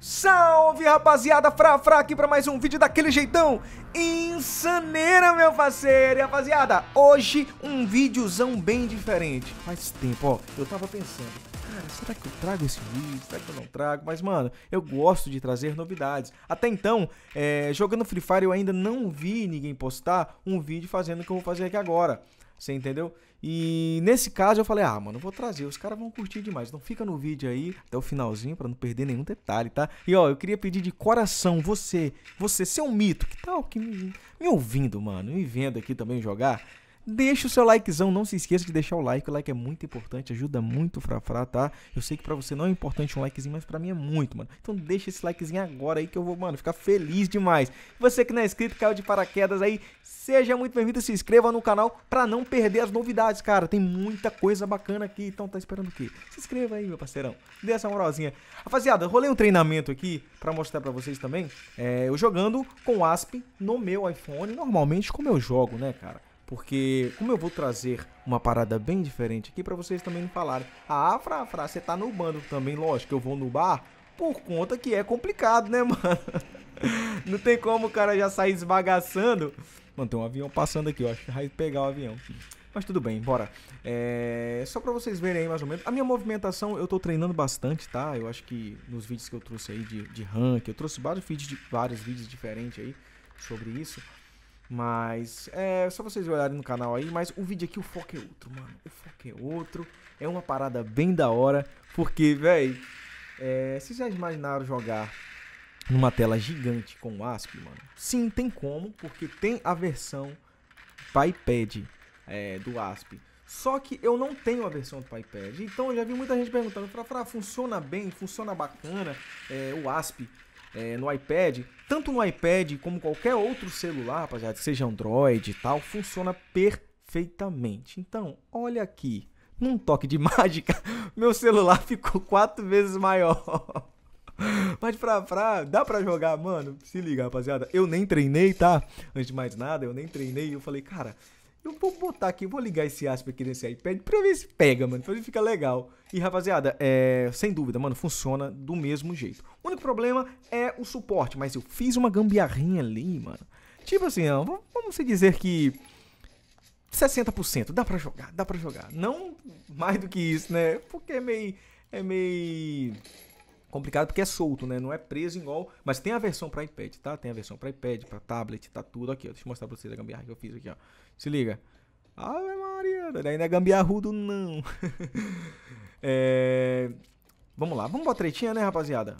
Salve rapaziada, Frafra fra aqui para mais um vídeo daquele jeitão Insaneira meu parceiro, e, rapaziada Hoje um videozão bem diferente Faz tempo, ó, eu tava pensando Cara, será que eu trago esse vídeo? Será que eu não trago? Mas mano, eu gosto de trazer novidades Até então, é, jogando Free Fire eu ainda não vi ninguém postar um vídeo fazendo o que eu vou fazer aqui agora você entendeu? E nesse caso eu falei, ah, mano, vou trazer, os caras vão curtir demais. Então fica no vídeo aí até o finalzinho para não perder nenhum detalhe, tá? E ó, eu queria pedir de coração você, você, seu mito, que tal que me, me ouvindo, mano, me vendo aqui também jogar, Deixa o seu likezão, não se esqueça de deixar o like, o like é muito importante, ajuda muito o Frafrá, tá? Eu sei que para você não é importante um likezinho, mas para mim é muito, mano. Então deixa esse likezinho agora aí que eu vou, mano, ficar feliz demais. Você que não é inscrito, caiu de paraquedas aí, seja muito bem-vindo, se inscreva no canal para não perder as novidades, cara. Tem muita coisa bacana aqui, então tá esperando o quê? Se inscreva aí, meu parceirão, dê essa moralzinha. Rapaziada, rolei um treinamento aqui para mostrar para vocês também, é, eu jogando com o ASP no meu iPhone, normalmente como eu jogo, né, cara? Porque como eu vou trazer uma parada bem diferente aqui para vocês também não falarem. Ah, Fra, Fra, você tá no bando também, lógico, eu vou no bar por conta que é complicado, né, mano? Não tem como o cara já sair esvagaçando. Mano, tem um avião passando aqui, eu acho que vai pegar o avião. Mas tudo bem, bora. É... Só pra vocês verem aí mais ou menos. A minha movimentação eu tô treinando bastante, tá? Eu acho que nos vídeos que eu trouxe aí de, de rank, eu trouxe vários vídeos, de, vários vídeos diferentes aí sobre isso. Mas é só vocês olharem no canal aí, mas o vídeo aqui, o foco é outro, mano. O foco é outro. É uma parada bem da hora, porque, velho, é, vocês já imaginaram jogar numa tela gigante com o ASP, mano? Sim, tem como, porque tem a versão para iPad é, do ASP. Só que eu não tenho a versão do iPad, então eu já vi muita gente perguntando, falar, funciona bem, funciona bacana é, o ASP é, no iPad, tanto no iPad como qualquer outro celular, rapaziada, seja Android e tal, funciona perfeitamente. Então, olha aqui, num toque de mágica, meu celular ficou quatro vezes maior. Mas pra, pra, dá pra jogar, mano? Se liga, rapaziada. Eu nem treinei, tá? Antes de mais nada, eu nem treinei. Eu falei, cara, eu vou botar aqui, vou ligar esse aspa aqui nesse iPad pra ver se pega, mano. Pra ver se fica legal. E, rapaziada, é, sem dúvida, mano, funciona do mesmo jeito. O único problema é o suporte, mas eu fiz uma gambiarrinha ali, mano. Tipo assim, ó, vamos dizer que 60%, dá pra jogar, dá pra jogar. Não mais do que isso, né? Porque é meio... É meio complicado porque é solto, né? Não é preso igual. Mas tem a versão para iPad, tá? Tem a versão para iPad, para tablet, tá tudo aqui, ó. Deixa eu mostrar pra vocês a gambiarra que eu fiz aqui, ó. Se liga. Ave Maria, daí não é gambiarrudo, não. é... Vamos lá, vamos pra tretinha, né, rapaziada?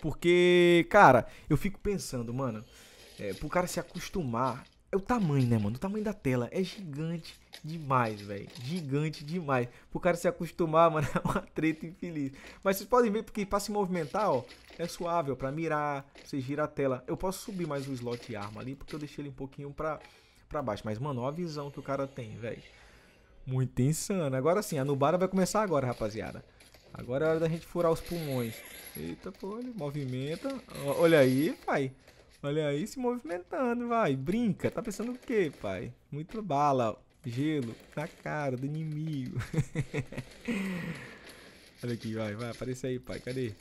Porque, cara, eu fico pensando, mano, é, pro cara se acostumar é o tamanho, né, mano? O tamanho da tela é gigante demais, velho. Gigante demais. Pro cara se acostumar, mano, é uma treta infeliz. Mas vocês podem ver, porque pra se movimentar, ó, é suave, ó, pra mirar, você gira a tela. Eu posso subir mais o slot de arma ali, porque eu deixei ele um pouquinho pra, pra baixo. Mas, mano, ó a visão que o cara tem, velho. Muito insano. Agora sim, a Nubara vai começar agora, rapaziada. Agora é hora da gente furar os pulmões. Eita, pô, ele movimenta. Olha aí, pai. Olha aí, se movimentando, vai. Brinca. Tá pensando o quê, pai? Muita bala, gelo na cara do inimigo. Olha aqui, vai, vai. Aparece aí, pai. Cadê?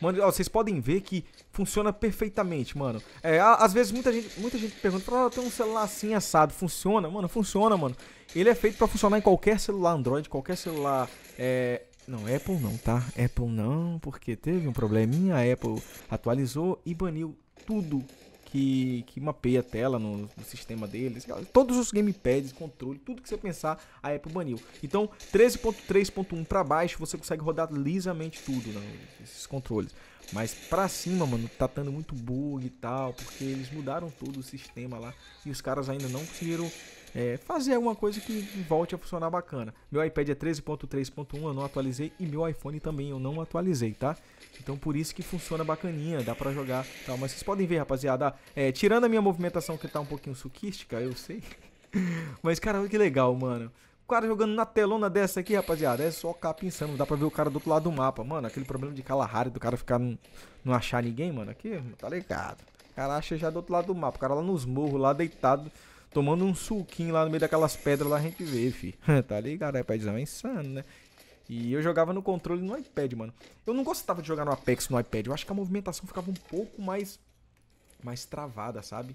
Mano, ó, vocês podem ver que funciona perfeitamente, mano. É, às vezes muita gente, muita gente pergunta, ah, tem um celular assim assado, funciona? Mano, funciona, mano. Ele é feito para funcionar em qualquer celular Android, qualquer celular é, não, Apple não, tá? Apple não, porque teve um probleminha, a Apple atualizou e baniu tudo que, que mapeia a tela no, no, sistema deles. É todos os gamepads, controle, tudo que você pensar, a Apple baniu. Então, 13.3.1 para baixo, você consegue rodar lisamente tudo, né, esses controles. Mas pra cima, mano, tá dando muito bug e tal, porque eles mudaram todo o sistema lá e os caras ainda não conseguiram é, fazer alguma coisa que volte a funcionar bacana. Meu iPad é 13.3.1, eu não atualizei, e meu iPhone também eu não atualizei, tá? Então por isso que funciona bacaninha, dá para jogar tal. Tá? Mas vocês podem ver, rapaziada, é, tirando a minha movimentação que tá um pouquinho suquística, eu sei. Mas, cara, que legal, mano. O cara jogando na telona dessa aqui, rapaziada, é só ficar pensando, dá pra ver o cara do outro lado do mapa. Mano, aquele problema de Kalahari, do cara ficar não achar ninguém, mano, aqui, tá ligado. O cara acha já do outro lado do mapa, o cara lá nos morros, lá deitado, tomando um suquinho lá no meio daquelas pedras lá a gente vê, fi. tá ligado? iPadzão é insano, né? E eu jogava no controle no iPad, mano. Eu não gostava de jogar no Apex no iPad. Eu acho que a movimentação ficava um pouco mais mais travada, sabe?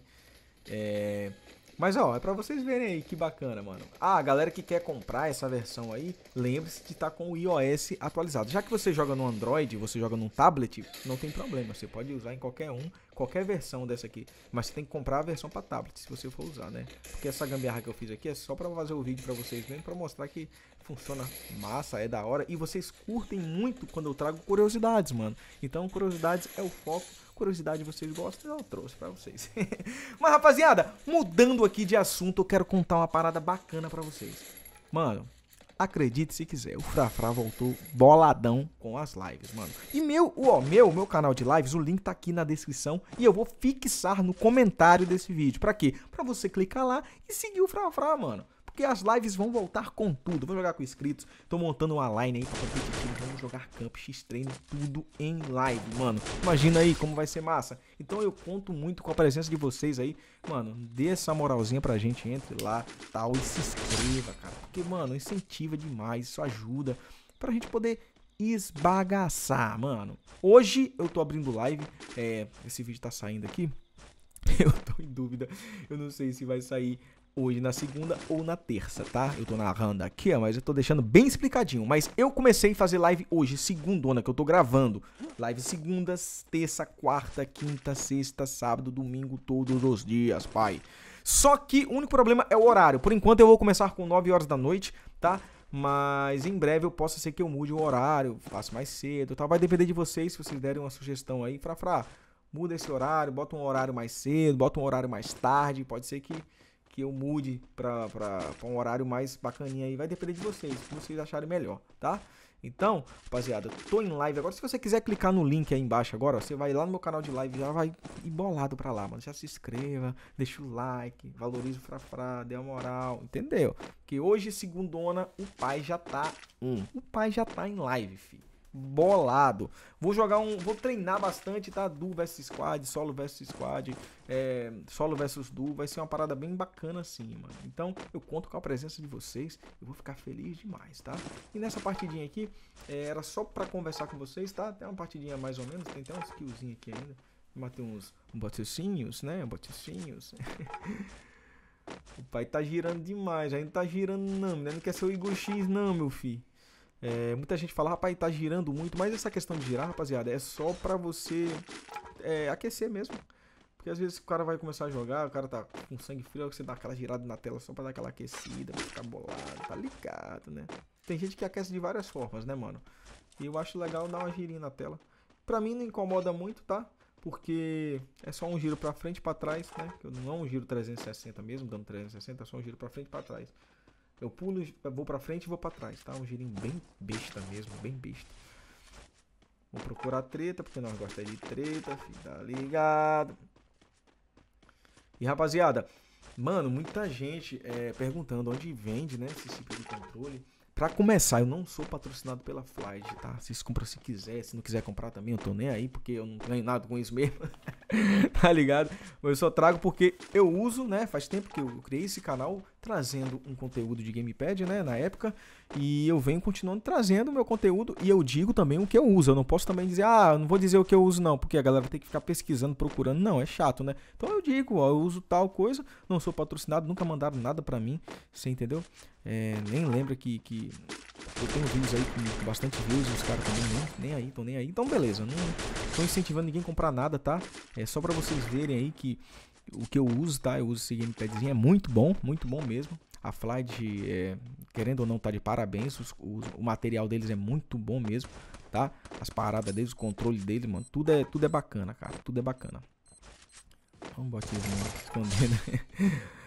É... Mas ó, é pra vocês verem aí que bacana, mano. Ah, a galera que quer comprar essa versão aí, lembre-se de estar tá com o iOS atualizado. Já que você joga no Android, você joga num tablet, não tem problema. Você pode usar em qualquer um qualquer versão dessa aqui. Mas você tem que comprar a versão para tablet, se você for usar, né? Porque essa gambiarra que eu fiz aqui é só para fazer o vídeo para vocês mesmo, para mostrar que funciona massa, é da hora. E vocês curtem muito quando eu trago curiosidades, mano. Então, curiosidades é o foco curiosidade vocês gostam, eu trouxe para vocês. Mas rapaziada, mudando aqui de assunto, eu quero contar uma parada bacana para vocês. Mano, acredite se quiser, o Frafra voltou boladão com as lives, mano. E meu, o meu, meu canal de lives, o link tá aqui na descrição e eu vou fixar no comentário desse vídeo. Pra quê? Pra você clicar lá e seguir o Frafra, mano porque as lives vão voltar com tudo. Vou jogar com inscritos, tô montando uma line aí pra competir. vamos jogar Camp X Treino tudo em live, mano. Imagina aí como vai ser massa. Então eu conto muito com a presença de vocês aí. Mano, dê essa moralzinha pra gente, entre lá, tal, e se inscreva, cara. Porque, mano, incentiva demais, isso ajuda pra gente poder esbagaçar, mano. Hoje eu tô abrindo live, é, esse vídeo tá saindo aqui. Eu tô em dúvida, eu não sei se vai sair hoje na segunda ou na terça, tá? Eu tô narrando aqui, mas eu tô deixando bem explicadinho. Mas eu comecei a fazer live hoje, segundona, que eu tô gravando. Live segundas, terça, quarta, quinta, sexta, sábado, domingo, todos os dias, pai. Só que o único problema é o horário. Por enquanto eu vou começar com 9 horas da noite, tá? Mas em breve eu posso ser que eu mude o horário, faço mais cedo, tá? Vai depender de vocês, se vocês derem uma sugestão aí, frafrá. Muda esse horário, bota um horário mais cedo, bota um horário mais tarde, pode ser que que eu mude para um horário mais bacaninha aí. Vai depender de vocês, se vocês acharem melhor, tá? Então, rapaziada, tô em live agora. Se você quiser clicar no link aí embaixo agora, ó, você vai lá no meu canal de live, já vai ir bolado pra lá, mano. Já se inscreva, deixa o like, valoriza o frafrá, dê a moral, entendeu? Que hoje, segundona, o pai já tá. Hum, o pai já tá em live, filho bolado. Vou jogar um. Vou treinar bastante, tá? Du versus squad, solo versus squad, é, solo versus du, Vai ser uma parada bem bacana assim, mano. Então, eu conto com a presença de vocês. Eu vou ficar feliz demais, tá? E nessa partidinha aqui, é, era só pra conversar com vocês, tá? Até uma partidinha mais ou menos. Tem até uns skillzinhos aqui ainda. Matei uns botecinhos, né? Botecinhos. o pai tá girando demais. Ainda tá girando, não. Né? Não quer ser o Igor X, não, meu filho. É, muita gente fala, rapaz, tá girando muito, mas essa questão de girar, rapaziada, é só pra você é, aquecer mesmo. Porque às vezes o cara vai começar a jogar, o cara tá com sangue frio, você dá aquela girada na tela só pra dar aquela aquecida, pra ficar bolado, tá ligado, né? Tem gente que aquece de várias formas, né, mano? E eu acho legal dar uma girinha na tela. Pra mim não incomoda muito, tá? porque é só um giro para frente e para trás, né? não é um giro 360 mesmo, dando 360, é só um giro para frente e para trás. Eu pulo, vou pra frente e vou pra trás, tá? Um girinho bem besta mesmo, bem besta. Vou procurar treta, porque nós gostamos de treta, fica ligado? E rapaziada, mano, muita gente é, perguntando onde vende, né, esse tipo de controle. Pra começar, eu não sou patrocinado pela Flight, tá? Vocês compram se quiser, se não quiser comprar também, eu tô nem aí, porque eu não ganho nada com isso mesmo. tá ligado? Mas eu só trago porque eu uso, né? Faz tempo que eu criei esse canal trazendo um conteúdo de gamepad, né? Na época. E eu venho continuando trazendo meu conteúdo e eu digo também o que eu uso. Eu não posso também dizer, ah, não vou dizer o que eu uso, não, porque a galera tem que ficar pesquisando, procurando. Não, é chato, né? Então eu digo, ó, eu uso tal coisa, não sou patrocinado, nunca mandaram nada pra mim, você entendeu? É, nem lembra que, que eu tenho vídeos aí com bastante views, os caras também nem, nem aí, tão nem aí. Então beleza, não estou incentivando ninguém a comprar nada, tá? É só para vocês verem aí que o que eu uso, tá? Eu uso esse gamepadzinho, é muito bom, muito bom mesmo. A Flight, é, querendo ou não, tá de parabéns. Os, os, o material deles é muito bom mesmo, tá? As paradas deles, o controle deles, mano, tudo é, tudo é bacana, cara. Tudo é bacana. Vamos botar escondendo.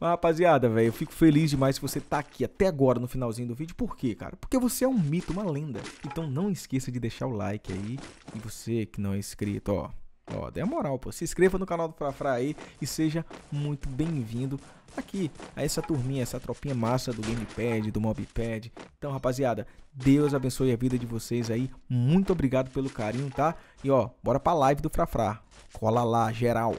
Mas, rapaziada, velho, eu fico feliz demais se você tá aqui até agora no finalzinho do vídeo. Por quê, cara? Porque você é um mito, uma lenda. Então não esqueça de deixar o like aí. E você que não é inscrito, ó. Ó, dê a moral, pô. Se inscreva no canal do Frafra aí e seja muito bem-vindo aqui a essa turminha, essa tropinha massa do Gamepad, do Mobpad. Então, rapaziada, Deus abençoe a vida de vocês aí. Muito obrigado pelo carinho, tá? E ó, bora pra live do Frafra. Cola lá, geral.